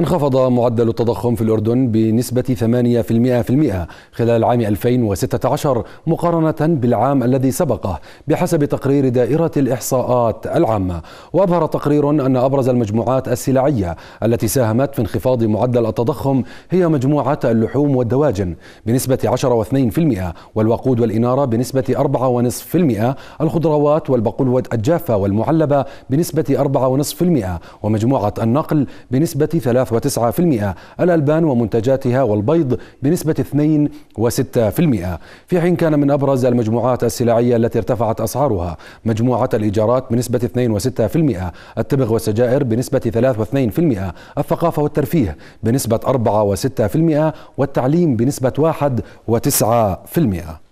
انخفض معدل التضخم في الأردن بنسبة 8% في المئة خلال عام 2016 مقارنة بالعام الذي سبقه بحسب تقرير دائرة الإحصاءات العامة وأظهر تقرير أن أبرز المجموعات السلعية التي ساهمت في انخفاض معدل التضخم هي مجموعة اللحوم والدواجن بنسبة 10.2% والوقود والإنارة بنسبة 4.5% الخضروات والبقول الجافة والمعلبة بنسبة 4.5% ومجموعة النقل بنسبة 3 4.9% الألبان ومنتجاتها والبيض بنسبة 2.6% في حين كان من أبرز المجموعات السلعية التي ارتفعت أسعارها مجموعة الإيجارات بنسبة 2.6% التبغ والسجائر بنسبة 3.2% الثقافة والترفيه بنسبة 4.6% والتعليم بنسبة 1.9%